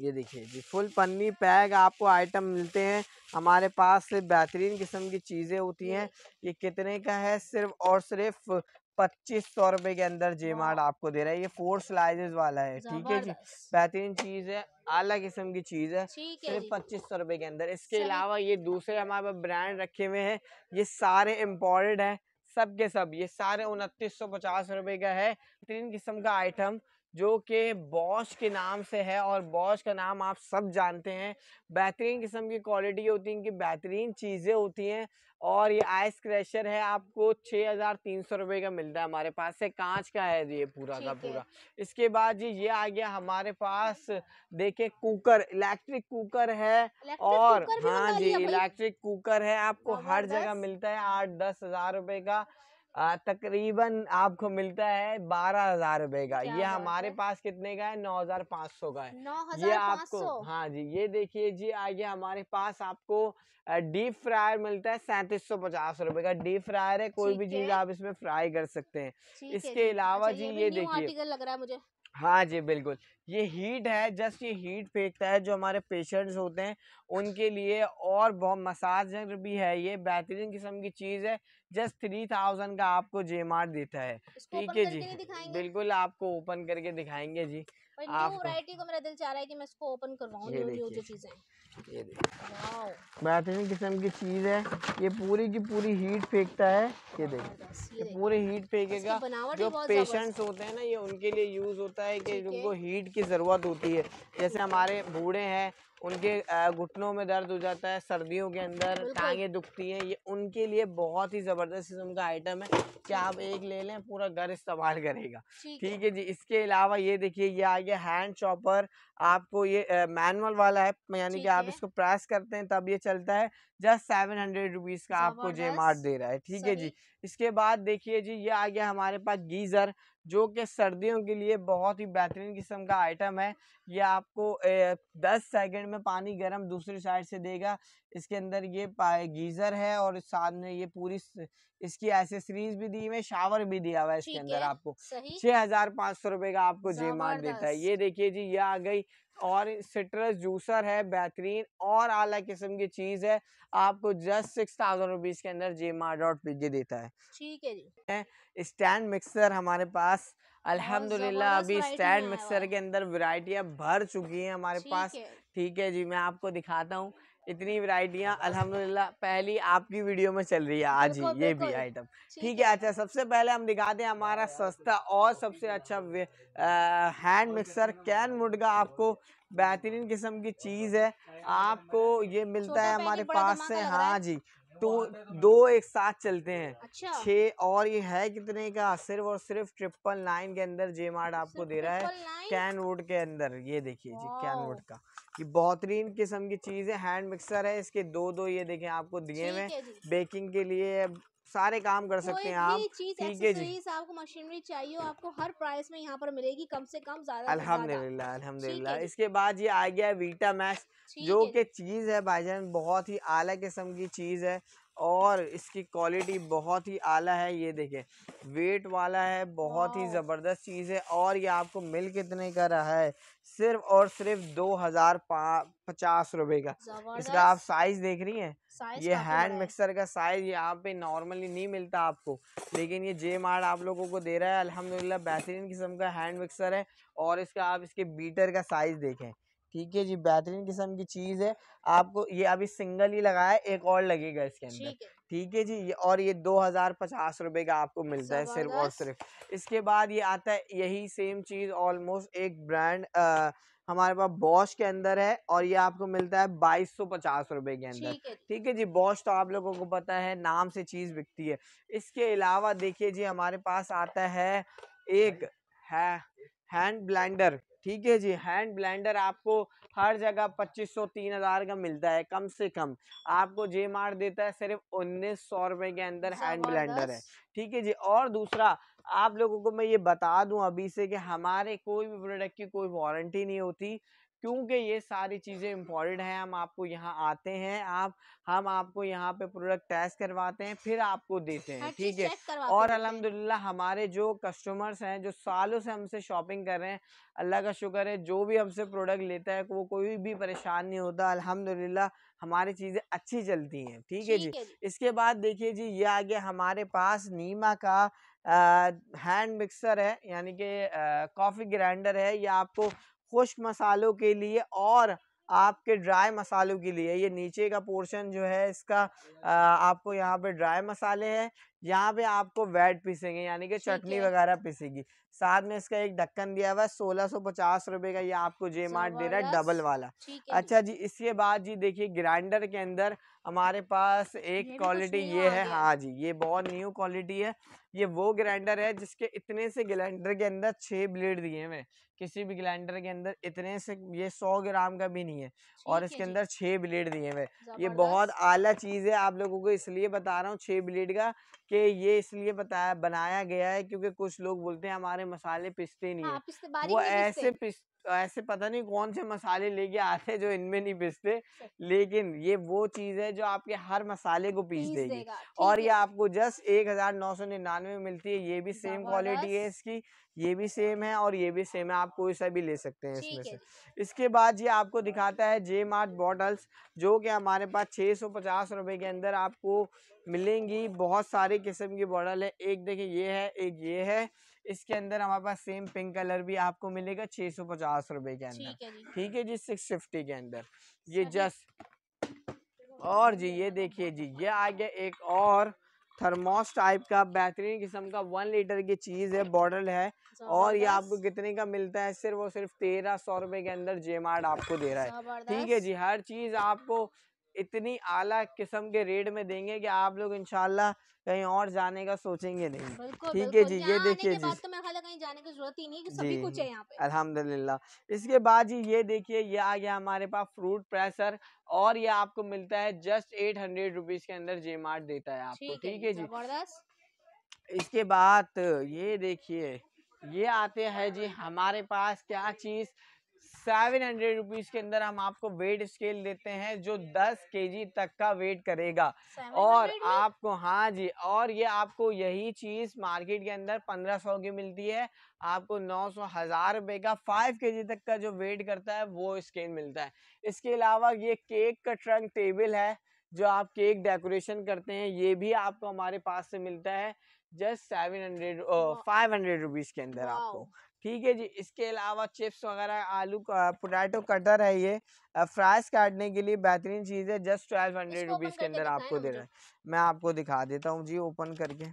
ये देखिए जी फुल पन्नी पैक आपको आइटम मिलते हैं हमारे पास बेहतरीन किस्म की चीज़ें होती हैं ये कितने का है सिर्फ और सिर्फ पच्चीस सौ रुपए के अंदर जे मार्ट आपको दे रहा है ये फोर स्लाइजेस वाला है ठीक है जी बेहतरीन चीज है आला किस्म की चीज है सिर्फ पच्चीस सौ रुपए के अंदर इसके अलावा ये दूसरे हमारे पास ब्रांड रखे हुए हैं ये सारे इम्पोर्टेड है सब के सब ये सारे उनतीस सौ पचास रुपए का है तीन किस्म का आइटम जो कि बॉश के नाम से है और बॉश का नाम आप सब जानते हैं बेहतरीन किस्म की क्वालिटी होती है इनकी बेहतरीन चीज़ें होती हैं और ये आइस क्रेशर है आपको छः हज़ार तीन सौ रुपये का मिलता है हमारे पास से कांच का है ये पूरा का पूरा इसके बाद जी ये आ गया हमारे पास देखें कुकर इलेक्ट्रिक कुकर है और हाँ जी इलेक्ट्रिक कुकर है आपको हर जगह मिलता है आठ दस हज़ार रुपये का तकरीबन आपको मिलता है बारह हजार रूपए का ये हमारे पास कितने का है नौ हजार पाँच सौ का है ये आपको हाँ जी ये देखिए जी आगे हमारे पास आपको डीप फ्रायर मिलता है सैतीस सौ पचास रुपए का डीप फ्रायर है कोई भी चीज आप इसमें फ्राई कर सकते हैं इसके अच्छा, अलावा जी ये देखिए लग रहा है मुझे हाँ जी बिल्कुल ये हीट है जस्ट ये हीट फेंकता है जो हमारे पेशेंट्स होते हैं उनके लिए और बहुत मसाजर भी है ये बेहतरीन किस्म की चीज़ है जस्ट थ्री थाउजेंड का आपको जे देता है ठीक है जी बिल्कुल आपको ओपन करके दिखाएंगे जी वैरायटी तो को मेरा दिल चाह रहा है कि मैं इसको ओपन करवाऊं जो बेहतरीन किस्म की चीज है ये पूरी की पूरी हीट फेंकता है ये देखिए हाँ, ये पूरी हीट फेंकेगा जो पेशेंट्स होते हैं ना ये उनके लिए यूज होता है कि उनको हीट की जरूरत होती है जैसे हमारे बूढ़े हैं उनके घुटनों में दर्द हो जाता है सर्दियों के अंदर टांगे दुखती हैं ये उनके लिए बहुत ही ज़बरदस्त किस्म का आइटम है क्या आप एक ले लें पूरा घर इस्तेमाल करेगा ठीक है जी इसके अलावा ये देखिए ये आ गया हैंड चॉपर आपको ये मैनुअल वाला है यानी कि आप इसको प्रेस करते हैं तब ये चलता है जस्ट सेवन हंड्रेड रुपीज़ का आपको जे दे रहा है ठीक है जी इसके बाद देखिए जी ये आ गया हमारे पास गीज़र जो कि सर्दियों के लिए बहुत ही बेहतरीन किस्म का आइटम है ये आपको दस सेकंड में पानी गर्म दूसरी साइड से देगा इसके अंदर ये गीज़र है और साथ में ये पूरी इसकी एसेसरीज भी दी हुई शावर भी दिया हुआ है इसके अंदर आपको छः हज़ार पाँच सौ रुपये का आपको जेमार्ट देता है ये देखिए जी ये आ गई और सिट्रस जूसर है बेहतरीन और आला किस्म की चीज़ है आपको जस्ट सिक्स थाउजेंड रुपीज़ के अंदर जे मार डॉट पीजे देता है ठीक है जी स्टैंड मिक्सर हमारे पास अल्हम्दुलिल्लाह अभी स्टैंड मिक्सर के अंदर वैरायटियाँ भर चुकी हैं हमारे पास ठीक है जी मैं आपको दिखाता हूँ इतनी वरायटियाँ अलहमदिल्ला पहली आपकी वीडियो में चल रही है आज ही ये भी आइटम ठीक है अच्छा सबसे पहले हम दिखा दें हमारा सस्ता और सबसे अच्छा हैंड मिक्सर कैन वुड का आपको बेहतरीन किस्म की चीज़ है आपको ये मिलता है हमारे पास से हाँ जी तो दो एक साथ चलते हैं अच्छा। छः और ये है कितने का सिर्फ और सिर्फ ट्रिपल नाइन के अंदर जे मार्ट आपको दे रहा है कैन वुड के अंदर ये देखिए जी कैन वुड का ये बेहतरीन किस्म की चीज़ है हैंड मिक्सर है इसके दो दो ये देखें आपको दिए हुए बेकिंग के लिए सारे काम कर सकते हैं आप ठीक है जी आपको मशीनरी चाहिए आपको हर प्राइस में यहाँ पर मिलेगी कम से कम ज्यादा अल्हम्दुलिल्लाह अल्हम्दुलिल्लाह इसके बाद ये आ गया वीटा मैश जो कि चीज़ है भाईजान बहुत ही आला किस्म की चीज़ है और इसकी क्वालिटी बहुत ही आला है ये देखें वेट वाला है बहुत ही ज़बरदस्त चीज़ है और ये आपको मिल कितने का रहा है सिर्फ और सिर्फ दो हज़ार पचास रुपये का इसका आप साइज़ देख रही हैं ये हैंड मिक्सर का साइज़ यहाँ पे नॉर्मली नहीं मिलता आपको लेकिन ये जे मार्ट आप लोगों को दे रहा है अलहमदिल्ला बेहतरीन किस्म का हैंड मिक्सर है और इसका आप इसके बीटर का साइज़ देखें ठीक है जी बेहतरीन किस्म की चीज़ है आपको ये अभी सिंगल ही लगाया एक और लगेगा इसके अंदर ठीक है जी ये और ये दो हज़ार पचास रुपये का आपको मिलता है सिर्फ और सिर्फ इसके बाद ये आता है यही सेम चीज़ ऑलमोस्ट एक ब्रांड आ, हमारे पास बॉश के अंदर है और ये आपको मिलता है बाईस सौ पचास रुपये के अंदर ठीक है जी बॉश तो आप लोगों को पता है नाम से चीज़ बिकती है इसके अलावा देखिए जी हमारे पास आता है एक है हैंड ब्लैंडर ठीक है जी हैंड ब्लेंडर आपको हर जगह 2500 3000 का मिलता है कम से कम आपको जे मार देता है सिर्फ उन्नीस सौ रुपए के अंदर हैंड ब्लेंडर है ठीक है जी और दूसरा आप लोगों को मैं ये बता दूं अभी से कि हमारे कोई भी प्रोडक्ट की कोई वारंटी नहीं होती क्योंकि ये सारी चीज़ें इम्पोर्टेड हैं हम आपको यहाँ आते हैं आप हम आपको यहाँ पे प्रोडक्ट टेस्ट करवाते हैं फिर आपको देते हैं ठीक है और अलहमदिल्ला हमारे जो कस्टमर्स हैं जो सालों से हमसे शॉपिंग कर रहे हैं अल्लाह का शुक्र है जो भी हमसे प्रोडक्ट लेता है वो कोई भी परेशान नहीं होता अलहमदिल्ला हमारी चीज़ें अच्छी चलती हैं ठीक है जी इसके बाद देखिए जी ये आगे हमारे पास नीमा का हैंड मिक्सर है यानी कि कॉफ़ी ग्राइंडर है ये आपको खुश्क मसालों के लिए और आपके ड्राई मसालों के लिए ये नीचे का पोर्शन जो है इसका आ, आपको यहाँ पे ड्राई मसाले हैं यहाँ पे आपको वेट पीसेंगे यानी कि चटनी वगैरह पीसेगी साथ में इसका एक ढक्कन दिया हुआ है सोलह सौ पचास रुपए का ये आपको जे मार्ट दे रहा है डबल वाला अच्छा जी इसके बाद जी देखिए ग्राइंडर के अंदर हमारे पास एक क्वालिटी ये है हाँ जी ये बहुत न्यू क्वालिटी है ये वो ग्राइंडर है जिसके इतने से ग्राइंडर के अंदर छः ब्लेड दिए हुए किसी भी ग्राइंडर के अंदर इतने से ये सौ ग्राम का भी नहीं है और इसके अंदर छः ब्लेड दिए हुए ये बहुत आला चीज़ है आप लोगों को इसलिए बता रहा हूँ छः ब्लेड का कि ये इसलिए बताया बनाया गया है क्योंकि कुछ लोग बोलते हैं हमारे हमारे मसाले पिसते नहीं हाँ, है वो ऐसे पिस ऐसे पता नहीं कौन से मसाले लेके आते हैं जो इनमें नहीं पिसते अच्छा। लेकिन ये वो चीज है जो आपके हर मसाले को पीस देगी और ये आपको जस्ट एक हजार नौ सौ निन्यानवे में मिलती है ये भी सेम क्वालिटी है इसकी ये भी सेम है और ये भी सेम है आप कोई सा भी ले सकते हैं इसमें से इसके बाद ये आपको दिखाता है जे मार्ट बॉटल्स जो कि हमारे पास छः सौ पचास रुपये के अंदर आपको मिलेंगी बहुत सारे किस्म की बॉटल है एक देखिए ये है एक ये है इसके अंदर हमारे पास सेम पिंक कलर भी आपको मिलेगा छह सौ पचास रूपए के अंदर ठीक है जी सिक्स फिफ्टी के अंदर ये जस्ट और जी ये देखिए जी ये आ गया एक और थर्मोस टाइप का बेहतरीन किस्म का वन लीटर की चीज़ है बॉटल है और ये आपको कितने का मिलता है सिर्फ और सिर्फ तेरह सौ रुपए के अंदर जेमार्ड आपको दे रहा है ठीक है जी हर चीज़ आपको इतनी आला किस्म के रेट में देंगे कि आप लोग इनशाला कहीं और जाने का सोचेंगे नहीं ठीक है जी ये देखिए जी तो मेरे कहीं जाने की जरूरत ही नहीं कि सभी कुछ है यहाँ पे अल्हम्दुलिल्लाह इसके बाद जी ये देखिए ये आ गया हमारे पास फ्रूट प्रेसर और ये आपको मिलता है जस्ट एट हंड्रेड रुपीज के अंदर जे मार्ट देता है आपको ठीक है जी इसके बाद ये देखिए ये आते हैं जी हमारे पास क्या चीज़ सेवन हंड्रेड रुपीज के अंदर हम आपको वेट स्केल देते हैं जो दस के तक का वेट करेगा और आपको हाँ जी और ये आपको यही चीज मार्केट के अंदर पंद्रह सौ की मिलती है आपको नौ सौ हजार रुपए का फाइव के तक का जो वेट करता है वो स्केल मिलता है इसके अलावा ये केक का ट्रंक टेबल है जो आप केक डेकोरेशन करते हैं ये भी आपको हमारे पास से मिलता है just seven hundred five hundred rupees के अंदर आपको ठीक है जी इसके अलावा चिप्स वगैरह आलू पोटैटो कटर है ये फ्राइज काटने के लिए बेहतरीन चीज़ है जस्ट ट्वेल्व हंड्रेड रुपीज़ के अंदर आपको दे रहा है मैं आपको दिखा देता हूँ जी ओपन करके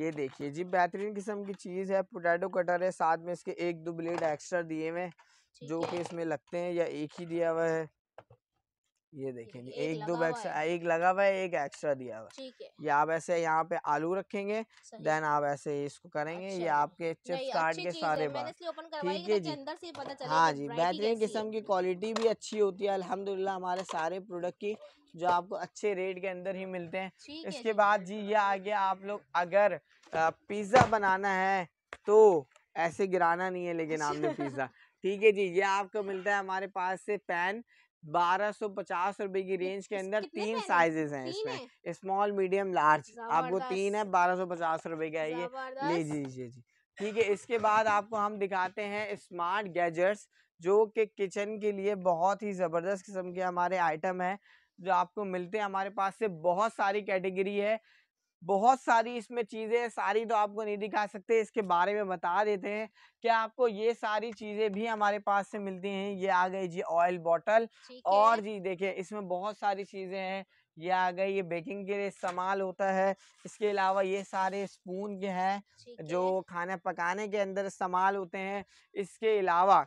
ये देखिए जी बेहतरीन किस्म की चीज़ है पोटैटो कटर है साथ में इसके एक दो ब्लेड एक्स्ट्रा दिए हुए जो कि इसमें लगते हैं या एक ही दिया हुआ है ये देखें एक, एक दो बैग एक लगा हुआ है एक एक्स्ट्रा दिया हुआ है ये आप ऐसे यहाँ पे आलू रखेंगे देन आप ऐसे इसको करेंगे ये अच्छा, आपके चिप्स कार्ड के सारे बात ठीक है जी हाँ जी बेहतरीन किस्म की क्वालिटी भी अच्छी होती है अल्हम्दुलिल्लाह हमारे सारे प्रोडक्ट की जो आपको अच्छे रेट के अंदर ही मिलते हैं इसके बाद जी ये आ गया आप लोग अगर पिज्जा बनाना है तो ऐसे गिराना नहीं है लेकिन अच्छा। आपने पिज्जा ठीक है जी ये आपको मिलता है हमारे पास से पैन बारह सौ पचास की रेंज के अंदर तीन साइजेस हैं इसमें स्मॉल मीडियम लार्ज आपको तीन है बारह सौ पचास का है ये ले लीजिए जी ठीक है इसके बाद आपको हम दिखाते हैं स्मार्ट गैजेट्स जो कि किचन के लिए बहुत ही ज़बरदस्त किस्म के हमारे आइटम है जो आपको मिलते हैं हमारे पास से बहुत सारी कैटेगरी है बहुत सारी इसमें चीज़ें सारी तो आपको नहीं दिखा सकते इसके बारे में बता देते हैं कि आपको ये सारी चीज़ें भी हमारे पास से मिलती हैं ये आ गई जी ऑयल बॉटल और जी देखिए इसमें बहुत सारी चीज़ें हैं ये आ गई ये बेकिंग के लिए इस्तेमाल होता है इसके अलावा ये सारे स्पून के हैं जो खाना पकाने के अंदर इस्तेमाल होते हैं इसके अलावा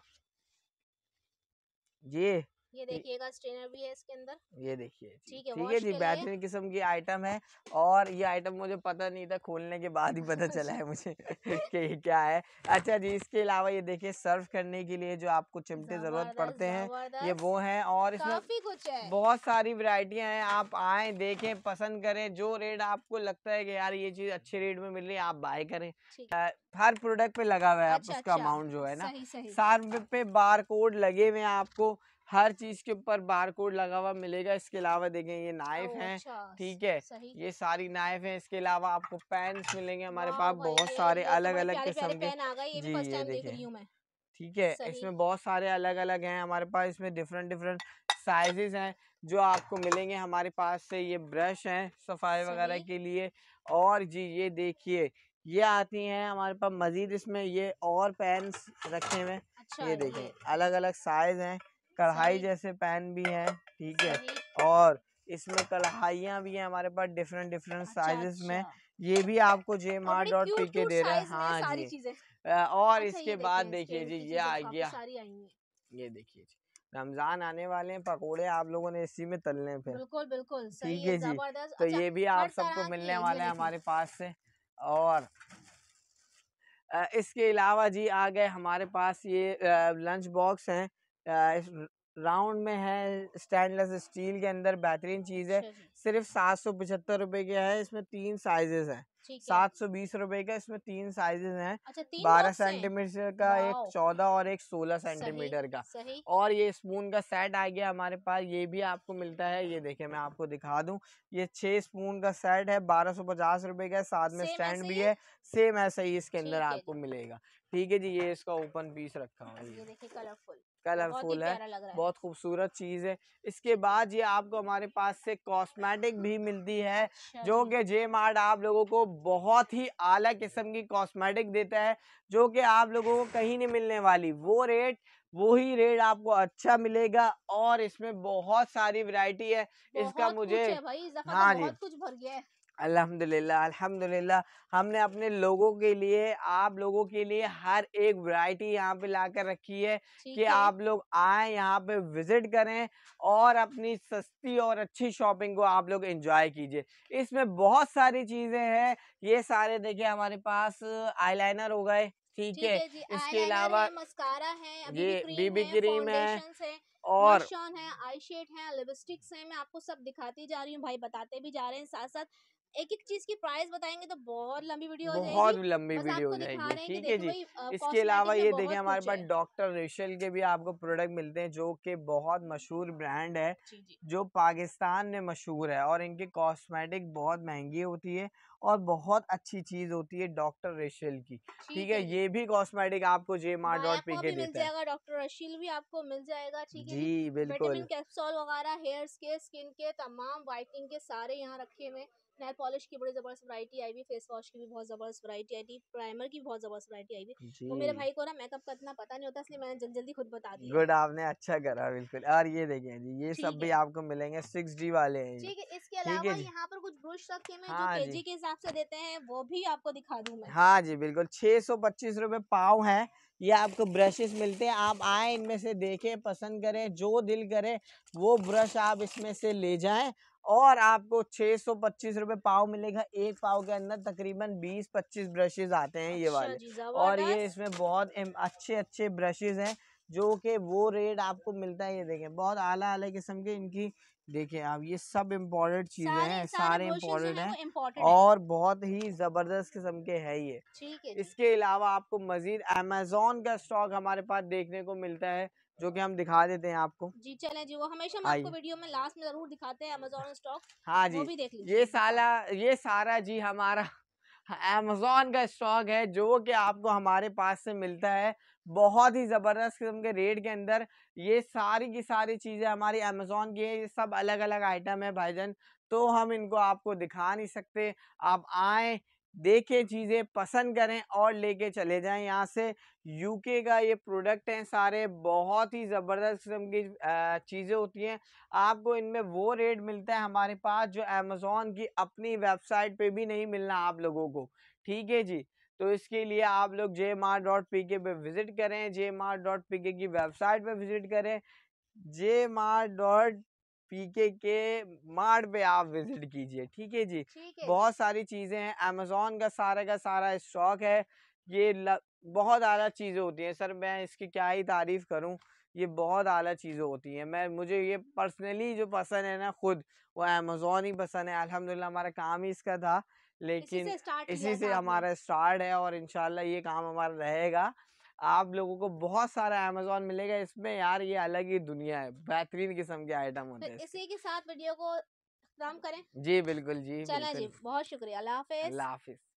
ये ये देखिएगा स्ट्रेनर भी है इसके अंदर ये देखिए ठीक है ठीक है जी बेहतरीन किस्म की आइटम है और ये आइटम मुझे पता नहीं था खोलने के बाद ही पता चला है मुझे कि क्या है अच्छा जी इसके अलावा ये देखिए सर्व करने के लिए जो आपको चिमटे जरूरत पड़ते हैं ये वो है और इसमें कुछ है बहुत सारी वरायटियाँ है आप आए देखे पसंद करें जो रेट आपको लगता है की यार ये चीज अच्छे रेट में मिल रही है आप बाय करें हर प्रोडक्ट पे लगा हुआ है अच्छा, उसका अमाउंट अच्छा। जो है ना सार पे बार कोड लगे हुए हैं आपको हर चीज के ऊपर बार कोड लगा हुआ मिलेगा इसके अलावा देखें ये नाइफ अच्छा, है ठीक है ये सारी नाइफ है इसके अलावा आपको पेन मिलेंगे हमारे पास बहुत सारे अलग अलग किस्म के जी ये देखिए ठीक है इसमें बहुत सारे अलग अलग हैं हमारे पास इसमें डिफरेंट डिफरेंट साइजेस हैं जो आपको मिलेंगे हमारे पास से ये ब्रश हैं सफाई वगैरह के लिए और जी ये देखिए ये आती हैं हमारे पास मज़ीद इसमें ये और पेन्स रखे हुए अच्छा, ये देखिए अलग अलग साइज हैं कढ़ाई जैसे पैन भी हैं ठीक है और इसमें कढ़ाइयाँ भी हैं हमारे पास डिफरेंट डिफरेंट साइजेस अच्छा, में अच्छा। ये भी आपको जे मार डॉट पी के दे रहे हैं हाँ जी और अच्छा, इसके बाद देखिए जी ये तो आ गया ये देखिए जी रमजान आने वाले हैं पकोड़े आप लोगों ने इसी में तलने फिर बिल्कुल बिल्कुल ठीक है जी तो ये भी आप सबको मिलने वाले हैं हमारे पास से और इसके अलावा जी आ गए हमारे पास ये लंच बॉक्स हैं राउंड में है स्टेनलेस स्टील के अंदर बेहतरीन चीज है अच्छा, अच्छा। सिर्फ सात सौ पचहत्तर रूपए की है इसमें तीन साइजेस है सात सौ बीस रूपए का इसमें तीन साइजेस हैं अच्छा, बारह सेंटीमीटर का एक चौदह और एक सोलह सेंटीमीटर का सही? और ये स्पून का सेट आ गया हमारे पास ये भी आपको मिलता है ये देखिए मैं आपको दिखा दूं ये छह स्पून का सेट है बारह सौ पचास रूपए का साथ में स्टैंड भी है सेम ऐसा ही इसके अंदर आपको मिलेगा ठीक है जी ये इसका ओपन पीस रखा हुआ है ये देखिए कलरफुल कलरफुल है बहुत खूबसूरत चीज है इसके बाद ये आपको हमारे पास से कॉस्मेटिक भी मिलती है अच्छा जो कि जे मार्ट आप लोगों को बहुत ही आला किस्म की कॉस्मेटिक देता है जो कि आप लोगों को कहीं नहीं मिलने वाली वो रेट वही रेट आपको अच्छा मिलेगा और इसमें बहुत सारी वैरायटी है इसका मुझे तो हाँ जी कुछ भर गया अल्हम्दुलिल्लाह अल्हम्दुलिल्लाह हमने अपने लोगों के लिए आप लोगों के लिए हर एक वैरायटी यहाँ पे ला कर रखी है कि आप लोग आए यहाँ पे विजिट करें और अपनी सस्ती और अच्छी शॉपिंग को आप लोग एंजॉय कीजिए इसमें बहुत सारी चीज़ें हैं ये सारे देखिए हमारे पास आईलाइनर हो गए ठीक है इसके अलावा है ये बीबी क्रीम है और है आई शेड है लिपस्टिक्स है मैं आपको सब दिखाती जा रही हूँ भाई बताते भी जा रहे हैं साथ साथ एक एक चीज की प्राइस बताएंगे तो बहुत लंबी वीडियो हो जाएगी बहुत लंबी वीडियो हो जाएगी ठीक है जी इसके अलावा ये देखें हमारे पास डॉक्टर रेशल के भी आपको प्रोडक्ट मिलते हैं जो कि बहुत मशहूर ब्रांड है जो पाकिस्तान में मशहूर है और इनके कॉस्मेटिक बहुत महंगी होती है और बहुत अच्छी चीज होती है डॉक्टर रेशल की ठीक है ये भी कॉस्मेटिक आपको जे मार हाँ, डॉट पी के मिल जाएगा डॉक्टर रशील भी आपको मिल जाएगा ठीक है जी बिल्कुल कैप्सूल वगैरह हेयर के स्किन के तमाम वाइटिंग के सारे यहाँ रखे हुए नेल पॉलिश की बड़ी ज़बरदस्त वरायटी आई हुई फेस वॉश की भी बहुत ज़बरदस्त वरायटी आई थी प्राइमर की बहुत ज़बरदस्त वरायटी आई हुई तो मेरे भाई को ना मेकअप का इतना पता नहीं होता इसलिए मैंने जल्दी जल्दी खुद बता दी गुड आपने अच्छा करा बिल्कुल और ये देखिए जी ये सब भी आपको मिलेंगे सिक्स वाले हैं ठीक है इसके अलावा यहाँ पर कुछ ब्रश रखे में जो के हाँ के हिसाब से देते हैं वो भी आपको दिखा दूँ मैं हाँ जी बिल्कुल छह सौ पच्चीस रुपये पाव है ये आपको ब्रशेस मिलते हैं आप आए इनमें से देखें पसंद करें जो दिल करे वो ब्रश आप इसमें से ले जाएं और आपको छह सौ पच्चीस रूपए पाव मिलेगा एक पाव के अंदर तकरीबन बीस पच्चीस ब्रशेज आते हैं ये अच्छा वाले और ये इसमें बहुत अच्छे अच्छे ब्रशेज हैं जो कि वो रेट आपको मिलता है ये देखें बहुत आला आला किस्म के इनकी देखिए आप ये सब इम्पोर्टेड चीज़ें हैं सारे इम्पोर्टेड हैं और बहुत ही ज़बरदस्त किस्म के है ये इसके अलावा आपको मज़ीद अमेजोन का स्टॉक हमारे पास देखने को मिलता है जो कि हम दिखा देते हैं आपको जी चले जी वो हमेशा हम आपको वीडियो में लास्ट में जरूर दिखाते हैं अमेजोन स्टॉक हाँ जी वो भी देख ये साला ये सारा जी हमारा अमेजोन का स्टॉक है जो कि आपको हमारे पास से मिलता है बहुत ही ज़बरदस्त किस्म के रेट के अंदर ये सारी की सारी चीज़ें हमारी अमेजोन की है ये सब अलग अलग आइटम है भाईजान तो हम इनको आपको दिखा नहीं सकते आप आएँ देखें चीज़ें पसंद करें और लेके चले जाएं यहाँ से यूके का ये प्रोडक्ट हैं सारे बहुत ही ज़बरदस्त किस्म की चीज़ें होती हैं आपको इनमें वो रेट मिलता है हमारे पास जो अमेज़ोन की अपनी वेबसाइट पे भी नहीं मिलना आप लोगों को ठीक है जी तो इसके लिए आप लोग जे मार डॉट पी के पे विज़िट करें जे मार डॉट पी के की वेबसाइट पर विज़िट करें जे मार डॉट पीके के मार्ट पे आप विजिट कीजिए ठीक है जी बहुत सारी चीज़ें हैं अमेजोन का सारा का सारा स्टॉक है ये ल, बहुत आला चीज़ें होती हैं सर मैं इसकी क्या ही तारीफ़ करूं ये बहुत आला चीज़ें होती हैं मैं मुझे ये पर्सनली जो पसंद है ना खुद वो अमेजोन ही पसंद है अल्हम्दुलिल्लाह हमारा काम ही इसका था लेकिन इसी से, इसी से हमारा स्टार्ट है और इनशाला ये काम हमारा रहेगा आप लोगों को बहुत सारा अमेजोन मिलेगा इसमें यार ये अलग ही दुनिया है बेहतरीन किस्म के आइटम होते तो हैं इसी के साथ वीडियो को करें जी बिल्कुल जी चला जी बहुत शुक्रिया अल्लाह हाफिज़ अल्लाह हाफिज़